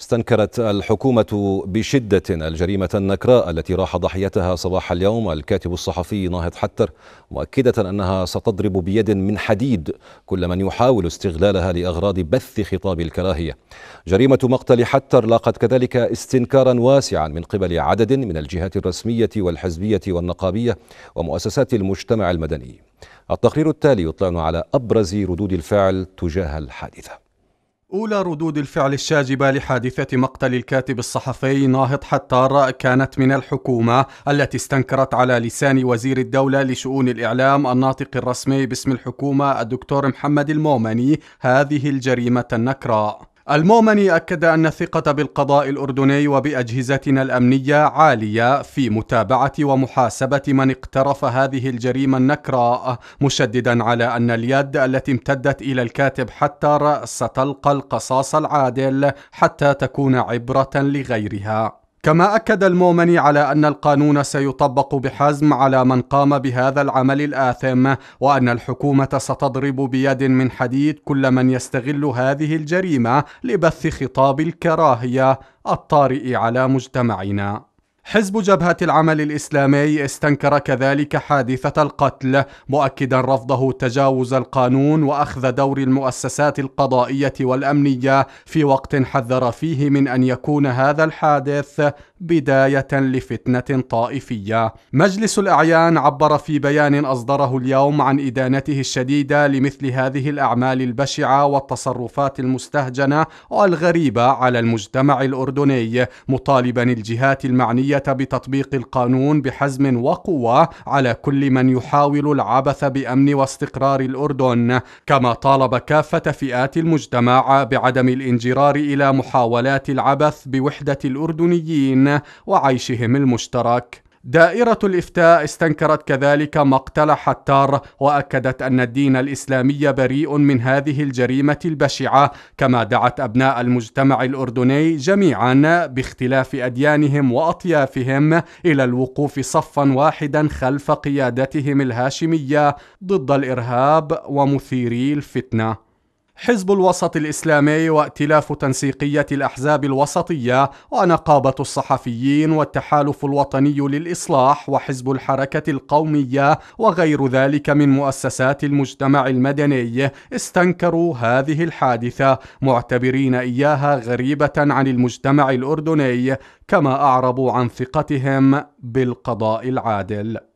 استنكرت الحكومة بشدة الجريمة النكراء التي راح ضحيتها صباح اليوم الكاتب الصحفي ناهض حتر مؤكدة أنها ستضرب بيد من حديد كل من يحاول استغلالها لأغراض بث خطاب الكراهية جريمة مقتل حتر لاقت كذلك استنكارا واسعا من قبل عدد من الجهات الرسمية والحزبية والنقابية ومؤسسات المجتمع المدني التقرير التالي يطلعنا على أبرز ردود الفعل تجاه الحادثة أولى ردود الفعل الشاجبة لحادثة مقتل الكاتب الصحفي ناهض حتار كانت من الحكومة التي استنكرت على لسان وزير الدولة لشؤون الإعلام الناطق الرسمي باسم الحكومة الدكتور محمد المومني هذه الجريمة النكراء المؤمني أكد أن الثقة بالقضاء الأردني وبأجهزتنا الأمنية عالية في متابعة ومحاسبة من اقترف هذه الجريمة النكراء مشددا على أن اليد التي امتدت إلى الكاتب حتى ستلقى القصاص العادل حتى تكون عبرة لغيرها كما أكد المؤمني على أن القانون سيطبق بحزم على من قام بهذا العمل الآثم وأن الحكومة ستضرب بيد من حديد كل من يستغل هذه الجريمة لبث خطاب الكراهية الطارئ على مجتمعنا حزب جبهة العمل الإسلامي استنكر كذلك حادثة القتل مؤكدا رفضه تجاوز القانون وأخذ دور المؤسسات القضائية والأمنية في وقت حذر فيه من أن يكون هذا الحادث بداية لفتنة طائفية. مجلس الأعيان عبر في بيان أصدره اليوم عن إدانته الشديدة لمثل هذه الأعمال البشعة والتصرفات المستهجنة والغريبة على المجتمع الأردني مطالبا الجهات المعنية الجدية بتطبيق القانون بحزم وقوة على كل من يحاول العبث بأمن واستقرار الأردن كما طالب كافة فئات المجتمع بعدم الانجرار إلى محاولات العبث بوحدة الأردنيين وعيشهم المشترك دائرة الإفتاء استنكرت كذلك مقتل حتار وأكدت أن الدين الإسلامي بريء من هذه الجريمة البشعة كما دعت أبناء المجتمع الأردني جميعا باختلاف أديانهم وأطيافهم إلى الوقوف صفا واحدا خلف قيادتهم الهاشمية ضد الإرهاب ومثيري الفتنة حزب الوسط الإسلامي وائتلاف تنسيقية الأحزاب الوسطية ونقابة الصحفيين والتحالف الوطني للإصلاح وحزب الحركة القومية وغير ذلك من مؤسسات المجتمع المدني استنكروا هذه الحادثة معتبرين إياها غريبة عن المجتمع الأردني كما أعربوا عن ثقتهم بالقضاء العادل